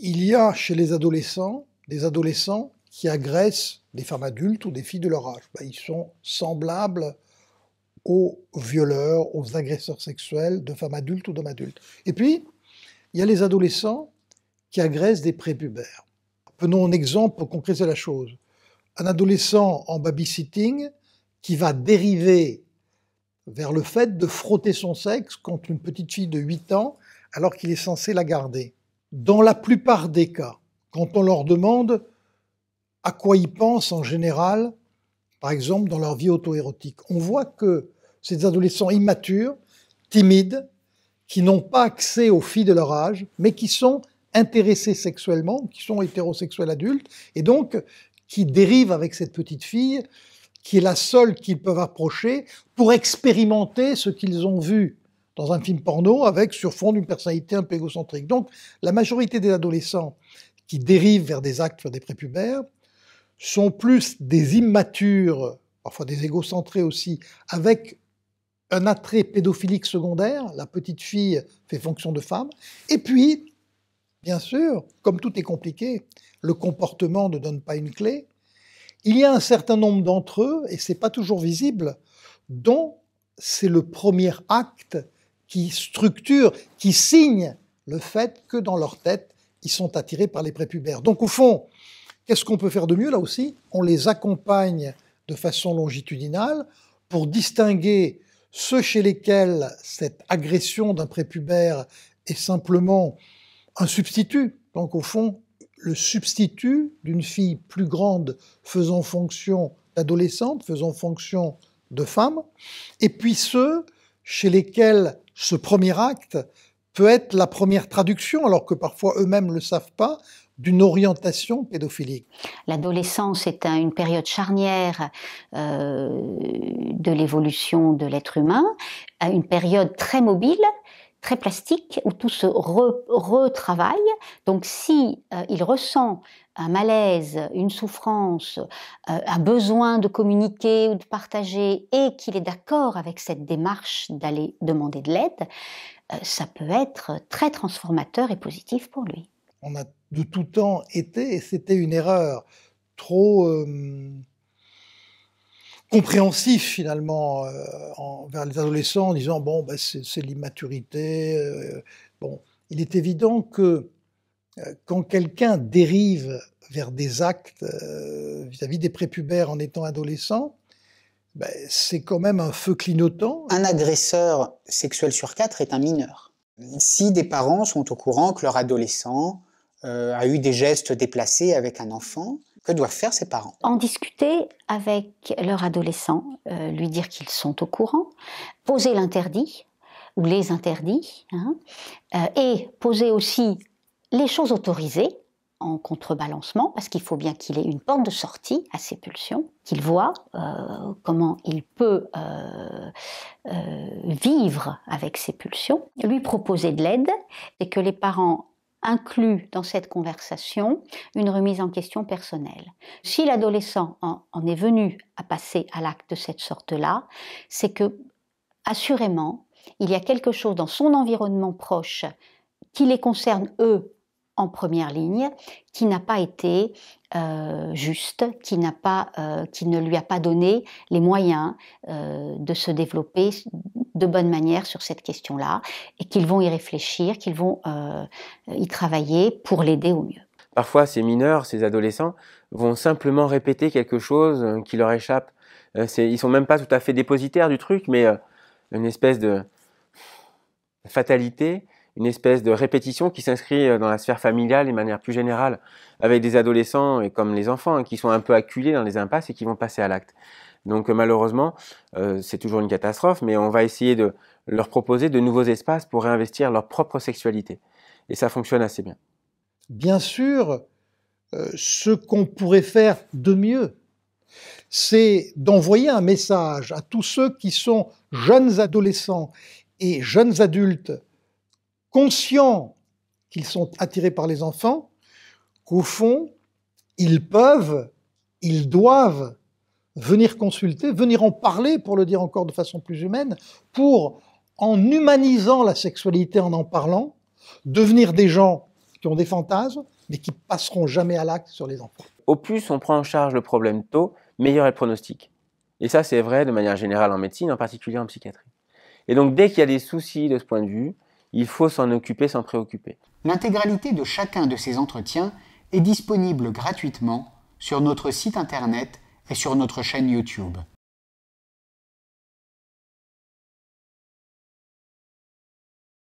il y a chez les adolescents des adolescents qui agressent des femmes adultes ou des filles de leur âge. Ben, ils sont semblables aux violeurs, aux agresseurs sexuels de femmes adultes ou d'hommes adultes. Et puis, il y a les adolescents qui agressent des prépubères. Prenons un exemple pour concrétiser la chose. Un adolescent en babysitting qui va dériver vers le fait de frotter son sexe contre une petite fille de 8 ans alors qu'il est censé la garder dans la plupart des cas, quand on leur demande à quoi ils pensent en général, par exemple dans leur vie auto-érotique, on voit que ces adolescents immatures, timides, qui n'ont pas accès aux filles de leur âge, mais qui sont intéressés sexuellement, qui sont hétérosexuels adultes, et donc qui dérivent avec cette petite fille, qui est la seule qu'ils peuvent approcher, pour expérimenter ce qu'ils ont vu dans un film porno avec sur fond d'une personnalité un peu égocentrique. Donc la majorité des adolescents qui dérivent vers des actes sur des prépubères sont plus des immatures, parfois des égocentrés aussi, avec un attrait pédophilique secondaire, la petite fille fait fonction de femme, et puis, bien sûr, comme tout est compliqué, le comportement ne donne pas une clé, il y a un certain nombre d'entre eux, et c'est pas toujours visible, dont c'est le premier acte qui structure, qui signe le fait que dans leur tête, ils sont attirés par les prépubères. Donc au fond, qu'est-ce qu'on peut faire de mieux là aussi On les accompagne de façon longitudinale pour distinguer ceux chez lesquels cette agression d'un prépubère est simplement un substitut. Donc au fond, le substitut d'une fille plus grande faisant fonction d'adolescente, faisant fonction de femme, et puis ceux chez lesquels ce premier acte peut être la première traduction, alors que parfois eux-mêmes ne le savent pas, d'une orientation pédophilique. L'adolescence est une période charnière euh, de l'évolution de l'être humain, à une période très mobile très plastique où tout se retravaille. Donc si euh, il ressent un malaise, une souffrance, euh, un besoin de communiquer ou de partager et qu'il est d'accord avec cette démarche d'aller demander de l'aide, euh, ça peut être très transformateur et positif pour lui. On a de tout temps été, et c'était une erreur, trop compréhensif finalement euh, envers les adolescents en disant bon ben, c'est l'immaturité. Euh, bon, il est évident que euh, quand quelqu'un dérive vers des actes vis-à-vis des prépubères en étant adolescent, ben, c'est quand même un feu clignotant. Un agresseur sexuel sur quatre est un mineur. Si des parents sont au courant que leur adolescent a eu des gestes déplacés avec un enfant, que doivent faire ses parents En discuter avec leur adolescent, euh, lui dire qu'ils sont au courant, poser l'interdit ou les interdits, hein, euh, et poser aussi les choses autorisées en contrebalancement, parce qu'il faut bien qu'il ait une porte de sortie à ses pulsions, qu'il voit euh, comment il peut vivre avec ses pulsions, lui proposer de l'aide, et que les parents inclut dans cette conversation une remise en question personnelle. Si l'adolescent en, est venu à passer à l'acte de cette sorte-là, c'est que, assurément, il y a quelque chose dans son environnement proche qui les concerne eux en première ligne, qui n'a pas été euh, juste, qui, pas, euh, qui ne lui a pas donné les moyens euh, de se développer de bonne manière sur cette question-là et qu'ils vont y réfléchir, qu'ils vont euh, y travailler pour l'aider au mieux. Parfois, ces mineurs, ces adolescents vont simplement répéter quelque chose euh, qui leur échappe. Euh, ils ne sont même pas tout à fait dépositaires du truc, mais une espèce de fatalité, une espèce de répétition qui s'inscrit dans la sphère familiale et de manière plus générale, avec des adolescents et comme les enfants hein, qui sont un peu acculés dans les impasses et qui vont passer à l'acte. Donc euh, malheureusement, euh, c'est toujours une catastrophe, mais on va essayer de leur proposer de nouveaux espaces pour réinvestir leur propre sexualité. Et ça fonctionne assez bien. Bien sûr, euh, ce qu'on pourrait faire de mieux, c'est d'envoyer un message à tous ceux qui sont jeunes adolescents et jeunes adultes conscients qu'ils sont attirés par les enfants, qu'au fond, ils peuvent, ils doivent venir consulter, venir en parler, pour le dire encore de façon plus humaine, pour, en humanisant la sexualité, en en parlant, devenir des gens qui ont des fantasmes, mais qui passeront jamais à l'acte sur les enfants. Au plus on prend en charge le problème tôt, meilleur est le pronostic. Et ça, c'est vrai de manière générale en médecine, en particulier en psychiatrie. Et donc, dès qu'il y a des soucis de ce point de vue, il faut s'en occuper, s'en préoccuper. L'intégralité de chacun de ces entretiens est disponible gratuitement sur notre site internet et sur notre chaîne YouTube.